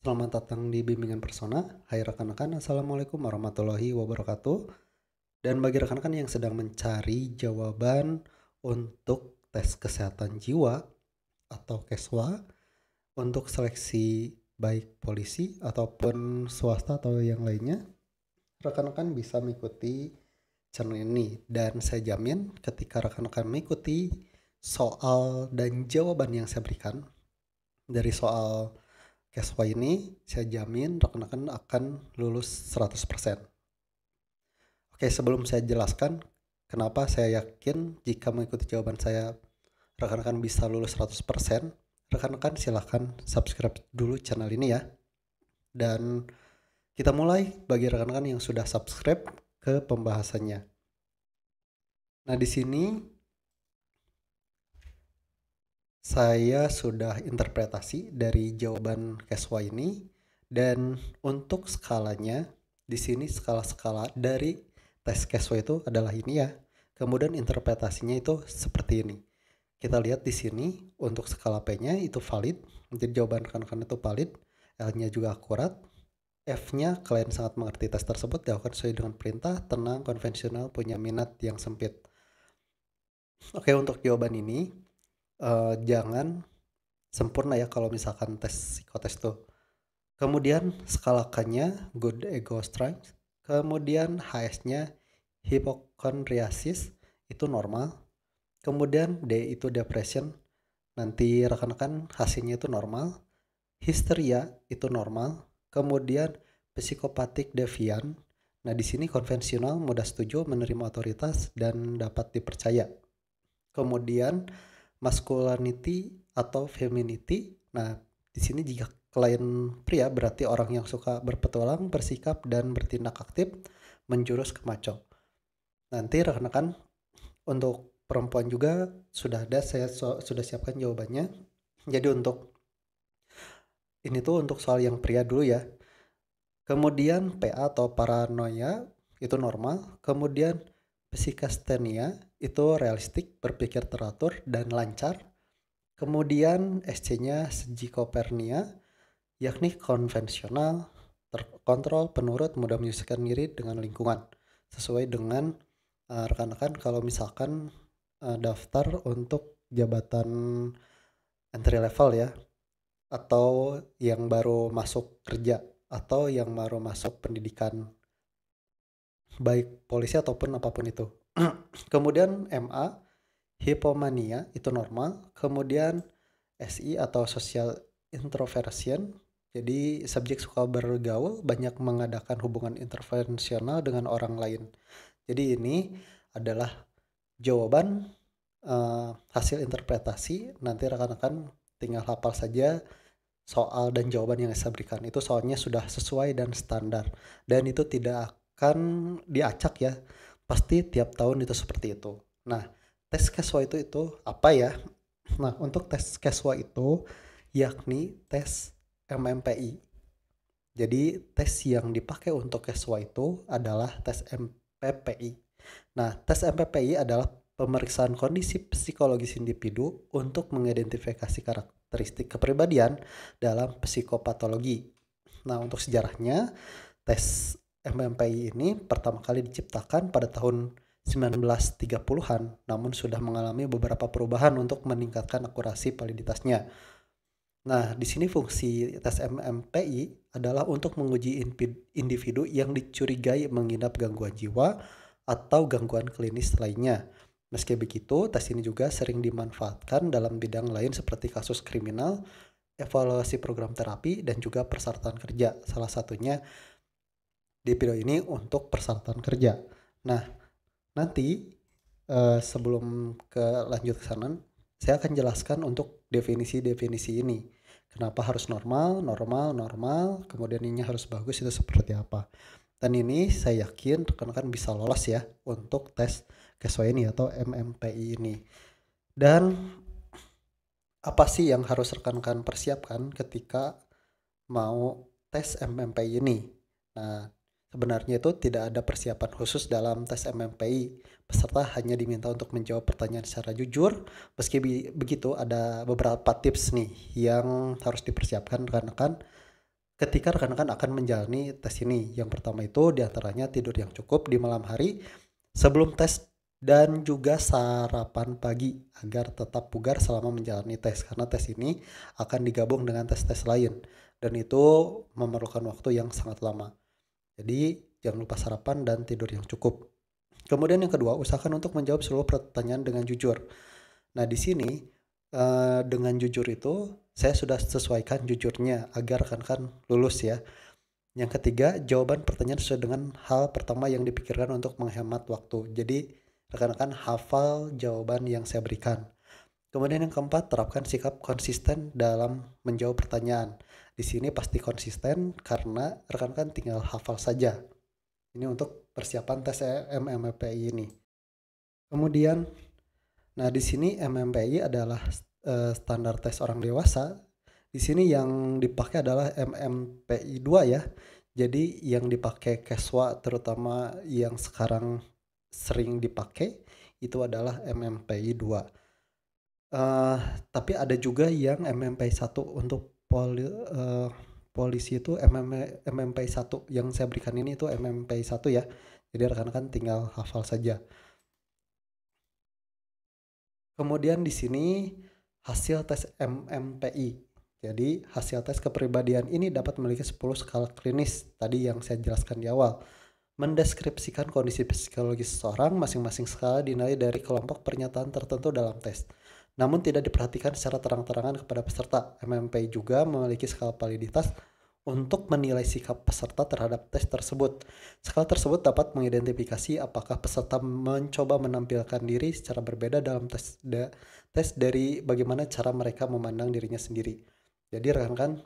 Selamat datang di Bimbingan Persona. Hai rekan-rekan, Assalamualaikum warahmatullahi wabarakatuh. Dan bagi rekan-rekan yang sedang mencari jawaban untuk tes kesehatan jiwa atau keswa untuk seleksi baik polisi ataupun swasta atau yang lainnya, rekan-rekan bisa mengikuti channel ini. Dan saya jamin ketika rekan-rekan mengikuti soal dan jawaban yang saya berikan dari soal Keswa ini saya jamin rekan-rekan akan lulus 100%. Oke, sebelum saya jelaskan kenapa saya yakin jika mengikuti jawaban saya rekan-rekan bisa lulus 100%, rekan-rekan silahkan subscribe dulu channel ini ya. Dan kita mulai bagi rekan-rekan yang sudah subscribe ke pembahasannya. Nah, di sini saya sudah interpretasi dari jawaban Keswa ini dan untuk skalanya di sini skala-skala dari tes Keswa itu adalah ini ya. Kemudian interpretasinya itu seperti ini. Kita lihat di sini untuk skala P-nya itu valid, jadi jawaban rekan-rekan itu valid, L-nya juga akurat, F-nya kalian sangat mengerti tes tersebut dilakukan sesuai dengan perintah, tenang, konvensional, punya minat yang sempit. Oke, untuk jawaban ini Eh, jangan sempurna ya kalau misalkan tes psikotest tuh. Kemudian skalakannya good ego strength, kemudian HS-nya hypochondriasis itu normal. Kemudian D itu depression, nanti rekan-rekan hasilnya itu normal. Histeria itu normal. Kemudian psikopatik devian. Nah, di sini konvensional mudah setuju menerima otoritas dan dapat dipercaya. Kemudian masculinity atau femininity. Nah, di sini jika klien pria berarti orang yang suka berpetualang, bersikap, dan bertindak aktif menjurus ke macho. Nanti rekan-rekan untuk perempuan juga sudah ada saya so, sudah siapkan jawabannya. Jadi untuk ini tuh untuk soal yang pria dulu ya. Kemudian PA atau paranoia itu normal. Kemudian Psikastenia itu realistik, berpikir teratur, dan lancar. Kemudian SC-nya Sejikopernia, yakni konvensional, terkontrol, penurut, mudah menyesuaikan diri dengan lingkungan. Sesuai dengan eh, rekan-rekan uh, kalau misalkan uh, daftar untuk jabatan entry level ya, atau yang baru masuk kerja, atau yang baru masuk pendidikan baik polisi ataupun apapun itu. Kemudian MA hipomania itu normal, kemudian SI atau social introversion jadi subjek suka bergaul, banyak mengadakan hubungan intervensional dengan orang lain. Jadi ini adalah jawaban uh, hasil interpretasi. Nanti rekan-rekan tinggal hafal saja soal dan jawaban yang saya berikan. Itu soalnya sudah sesuai dan standar. Dan itu tidak kan diacak ya pasti tiap tahun itu seperti itu nah tes keswa itu itu apa ya nah untuk tes keswa itu yakni tes MMPI jadi tes yang dipakai untuk keswa itu adalah tes MPPI nah tes MPPI adalah pemeriksaan kondisi psikologis individu untuk mengidentifikasi karakteristik kepribadian dalam psikopatologi. Nah, untuk sejarahnya, tes MMPI ini pertama kali diciptakan pada tahun 1930-an, namun sudah mengalami beberapa perubahan untuk meningkatkan akurasi validitasnya. Nah, di sini fungsi tes MMPI adalah untuk menguji individu yang dicurigai mengidap gangguan jiwa atau gangguan klinis lainnya. Meski begitu, tes ini juga sering dimanfaatkan dalam bidang lain seperti kasus kriminal, evaluasi program terapi, dan juga persyaratan kerja. Salah satunya di video ini untuk persyaratan kerja. Nah, nanti uh, sebelum ke lanjut ke sana, saya akan jelaskan untuk definisi-definisi ini. Kenapa harus normal, normal, normal, kemudian ini harus bagus itu seperti apa. Dan ini saya yakin rekan-rekan bisa lolos ya untuk tes KESO ini atau MMPI ini. Dan apa sih yang harus rekan-rekan persiapkan ketika mau tes MMPI ini? Nah, Sebenarnya itu tidak ada persiapan khusus dalam tes MMPI. Peserta hanya diminta untuk menjawab pertanyaan secara jujur. Meski begitu ada beberapa tips nih yang harus dipersiapkan rekan-rekan ketika rekan-rekan akan menjalani tes ini. Yang pertama itu diantaranya tidur yang cukup di malam hari sebelum tes dan juga sarapan pagi agar tetap bugar selama menjalani tes karena tes ini akan digabung dengan tes-tes lain dan itu memerlukan waktu yang sangat lama. Jadi jangan lupa sarapan dan tidur yang cukup. Kemudian yang kedua, usahakan untuk menjawab seluruh pertanyaan dengan jujur. Nah di sini eh, dengan jujur itu saya sudah sesuaikan jujurnya agar rekan-rekan lulus ya. Yang ketiga, jawaban pertanyaan sesuai dengan hal pertama yang dipikirkan untuk menghemat waktu. Jadi rekan-rekan hafal jawaban yang saya berikan. Kemudian yang keempat, terapkan sikap konsisten dalam menjawab pertanyaan. Di sini pasti konsisten karena rekan-rekan kan tinggal hafal saja. Ini untuk persiapan tes MMPI ini. Kemudian, nah di sini MMPI adalah eh, standar tes orang dewasa. Di sini yang dipakai adalah MMPI 2 ya. Jadi yang dipakai Keswa terutama yang sekarang sering dipakai itu adalah MMPI 2. Uh, eh, tapi ada juga yang MMPI 1 untuk poli, uh, polisi itu MM, MMP 1 yang saya berikan ini itu MMP 1 ya jadi rekan-rekan tinggal hafal saja kemudian di sini hasil tes MMPI jadi hasil tes kepribadian ini dapat memiliki 10 skala klinis tadi yang saya jelaskan di awal mendeskripsikan kondisi psikologis seseorang masing-masing skala dinilai dari kelompok pernyataan tertentu dalam tes namun tidak diperhatikan secara terang-terangan kepada peserta. MMP juga memiliki skala validitas untuk menilai sikap peserta terhadap tes tersebut. Skala tersebut dapat mengidentifikasi apakah peserta mencoba menampilkan diri secara berbeda dalam tes da, tes dari bagaimana cara mereka memandang dirinya sendiri. Jadi rekan-rekan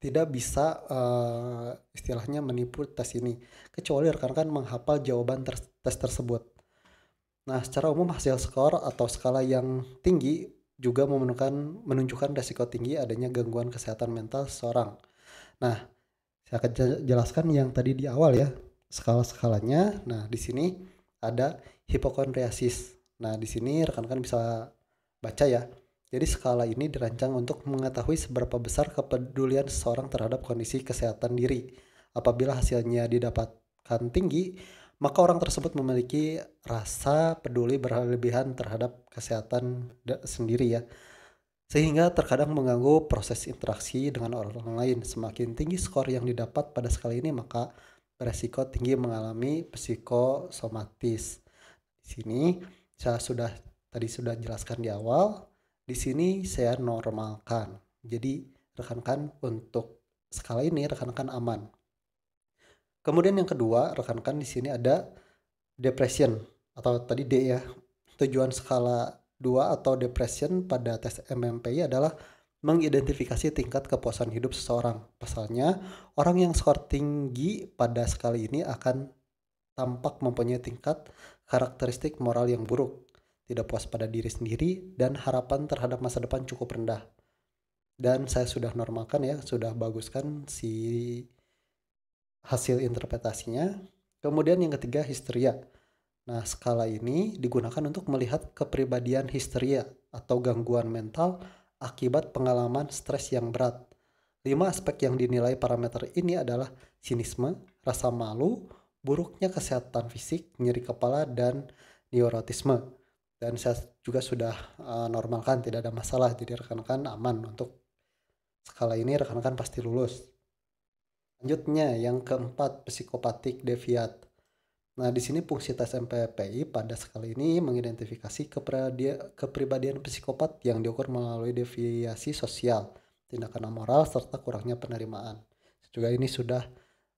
tidak bisa uh, istilahnya menipu tes ini kecuali rekan-rekan menghafal jawaban ter tes tersebut. Nah, secara umum hasil skor atau skala yang tinggi juga menunjukkan menunjukkan resiko tinggi adanya gangguan kesehatan mental seseorang. Nah, saya akan jelaskan yang tadi di awal ya, skala-skalanya. Nah, di sini ada hipokondriasis. Nah, di sini rekan-rekan bisa baca ya. Jadi skala ini dirancang untuk mengetahui seberapa besar kepedulian seseorang terhadap kondisi kesehatan diri. Apabila hasilnya didapatkan tinggi, maka orang tersebut memiliki rasa peduli berlebihan terhadap kesehatan sendiri ya sehingga terkadang mengganggu proses interaksi dengan orang lain. Semakin tinggi skor yang didapat pada skala ini maka beresiko tinggi mengalami psikosomatis. Di sini saya sudah tadi sudah jelaskan di awal, di sini saya normalkan. Jadi rekan-rekan untuk skala ini rekan-rekan aman. Kemudian yang kedua, rekan-rekan di sini ada depression atau tadi D ya. Tujuan skala 2 atau depression pada tes MMPI adalah mengidentifikasi tingkat kepuasan hidup seseorang. Pasalnya, orang yang skor tinggi pada skala ini akan tampak mempunyai tingkat karakteristik moral yang buruk, tidak puas pada diri sendiri, dan harapan terhadap masa depan cukup rendah. Dan saya sudah normalkan ya, sudah baguskan si hasil interpretasinya. Kemudian yang ketiga histeria. Nah, skala ini digunakan untuk melihat kepribadian histeria atau gangguan mental akibat pengalaman stres yang berat. Lima aspek yang dinilai parameter ini adalah sinisme, rasa malu, buruknya kesehatan fisik, nyeri kepala, dan neurotisme. Dan saya juga sudah uh, normalkan, tidak ada masalah. Jadi rekan-rekan aman untuk skala ini rekan-rekan pasti lulus. Selanjutnya yang keempat psikopatik deviat. Nah, di sini fungsi tes MPPI pada sekali ini mengidentifikasi kepribadian psikopat yang diukur melalui deviasi sosial, tindakan amoral serta kurangnya penerimaan. Juga ini sudah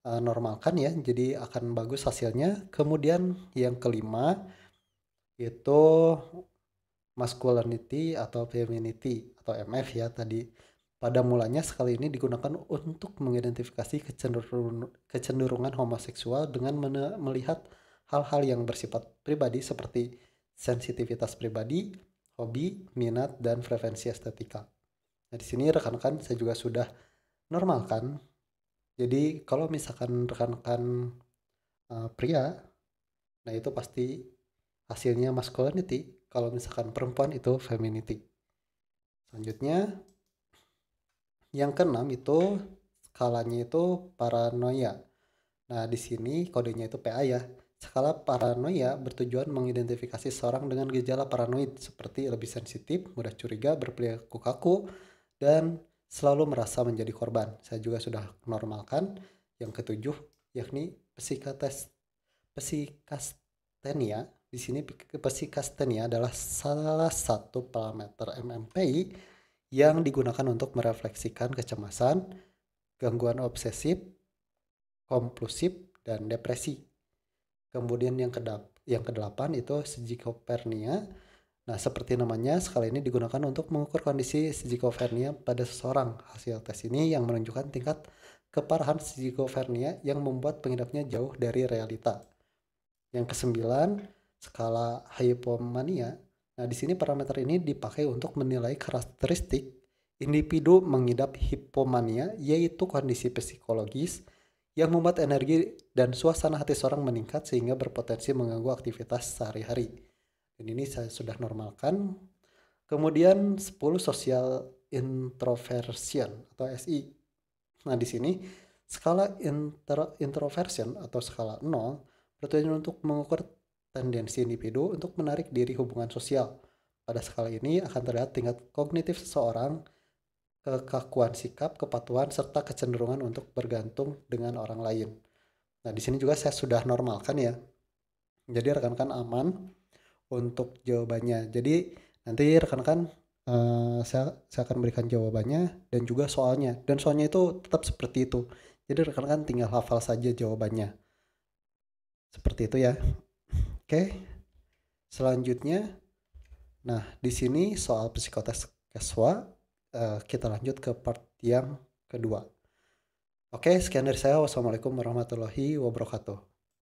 uh, normalkan ya, jadi akan bagus hasilnya. Kemudian yang kelima itu masculinity atau femininity atau MF ya tadi. Pada mulanya sekali ini digunakan untuk mengidentifikasi kecenderung, kecenderungan homoseksual dengan melihat hal-hal yang bersifat pribadi seperti sensitivitas pribadi, hobi, minat, dan frekuensi estetika. Nah, di sini rekan-rekan saya juga sudah normalkan. Jadi kalau misalkan rekan-rekan uh, pria, nah itu pasti hasilnya masculinity. Kalau misalkan perempuan itu femininity. Selanjutnya, yang keenam itu skalanya itu paranoia. Nah, di sini kodenya itu PA ya. Skala paranoia bertujuan mengidentifikasi seorang dengan gejala paranoid seperti lebih sensitif, mudah curiga, berperilaku kaku, dan selalu merasa menjadi korban. Saya juga sudah normalkan. Yang ketujuh, yakni psikates, psikastenia. Di sini psikastenia adalah salah satu parameter MMPI yang digunakan untuk merefleksikan kecemasan, gangguan obsesif, kompulsif, dan depresi. Kemudian yang kedap yang kedelapan itu sejikopernia. Nah, seperti namanya, skala ini digunakan untuk mengukur kondisi sejikopernia pada seseorang. Hasil tes ini yang menunjukkan tingkat keparahan sejikopernia yang membuat pengidapnya jauh dari realita. Yang kesembilan, skala hypomania Nah, di sini parameter ini dipakai untuk menilai karakteristik individu mengidap hipomania, yaitu kondisi psikologis yang membuat energi dan suasana hati seorang meningkat sehingga berpotensi mengganggu aktivitas sehari-hari. Dan ini saya sudah normalkan. Kemudian 10 social introversion atau SI. Nah, di sini skala intro, introversion atau skala 0 bertujuan untuk mengukur tendensi individu untuk menarik diri hubungan sosial. Pada skala ini akan terlihat tingkat kognitif seseorang, kekakuan sikap, kepatuhan, serta kecenderungan untuk bergantung dengan orang lain. Nah, di sini juga saya sudah normalkan ya. Jadi rekan-rekan aman untuk jawabannya. Jadi nanti rekan-rekan uh, saya saya akan berikan jawabannya dan juga soalnya. Dan soalnya itu tetap seperti itu. Jadi rekan-rekan tinggal hafal saja jawabannya. Seperti itu ya. Oke. Selanjutnya nah di sini soal psikotes keswa uh, eh, kita lanjut ke part yang kedua. Oke, sekian dari saya. Wassalamualaikum warahmatullahi wabarakatuh.